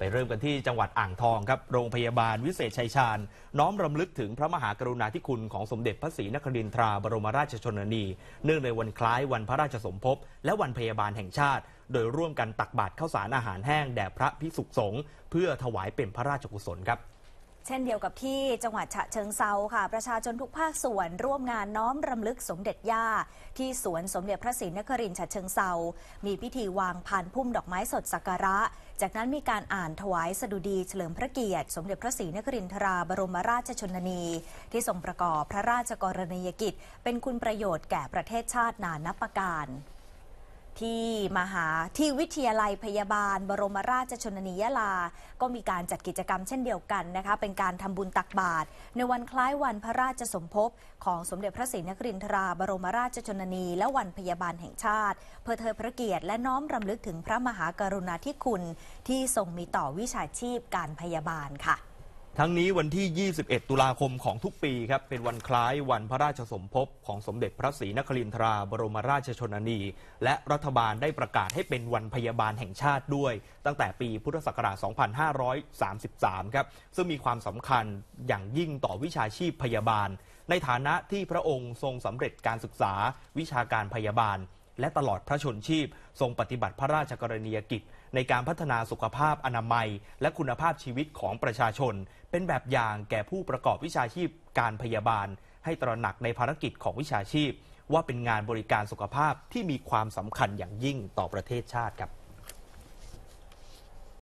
ไปเริ่มกันที่จังหวัดอ่างทองครับโรงพยาบาลวิเศษชัยชาญ น้อมรำลึกถึงพระมหากรุณาธิคุณของสมเด็จพระศรีนครินทราบรมราชชนนี เนื่องในวันคล้ายวันพระราชสมภพและวันพยาบาลแห่งชาติ โดยร่วมกันตักบาตรข้าวสารอาหารแห้ง แด่พระพิสุสงฆ์เพื่อถวายเป็นพระราชกุศลครับช่นเดียวกับที่จังหวัดฉะเชิงเซาค่ะประชาชนทุกภาคส่วนร่วมงานน้อมรำลึกสมเด็จย่าที่สวนสมเด็จพระศรีนครินทร์ฉะเชิงเซามีพิธีวางพานพุ่มดอกไม้สดสักการะ จากนั้นมีการอ่านถวายสดุดีเฉลิมพระเกียรติสมเด็จพระศรีนครินทราบรมราชชนนี ที่ทรงประกอบพระราชกรณียกิจ เป็นคุณประโยชน์แก่ประเทศชาตินานับประการที่มหาที่วิทยาลัยพยาบาล บรมราชชนนียาลา ก็มีการจัดกิจกรรมเช่นเดียวกันนะคะ เป็นการทำบุญตักบาตรในวันคล้ายวันพระราชสมภพของสมเด็จพระศรีนครินทรา บรมราชชนนีและวันพยาบาลแห่งชาติเพื่อเธอพระเกียรติและน้อมรำลึกถึงพระมหากรุณาธิคุณที่ทรงมีต่อวิชาชีพการพยาบาลค่ะทั้งนี้วันที่ 21 ตุลาคมของทุกปีครับเป็นวันคล้ายวันพระราชสมภพของสมเด็จพระศรีนครินทราบรมราชชนนี และรัฐบาลได้ประกาศให้เป็นวันพยาบาลแห่งชาติด้วย ตั้งแต่ปีพุทธศักราช 2533 ครับซึ่งมีความสำคัญอย่างยิ่งต่อวิชาชีพพยาบาล ในฐานะที่พระองค์ทรงสำเร็จการศึกษาวิชาการพยาบาลและตลอดพระชนชีพ ทรงปฏิบัติพระราชกรณียกิจ ในการพัฒนาสุขภาพอนามัย และคุณภาพชีวิตของประชาชน เป็นแบบอย่างแก่ผู้ประกอบวิชาชีพการพยาบาลให้ตระหนักในภารกิจของวิชาชีพ ว่าเป็นงานบริการสุขภาพที่มีความสำคัญอย่างยิ่งต่อประเทศชาติครับ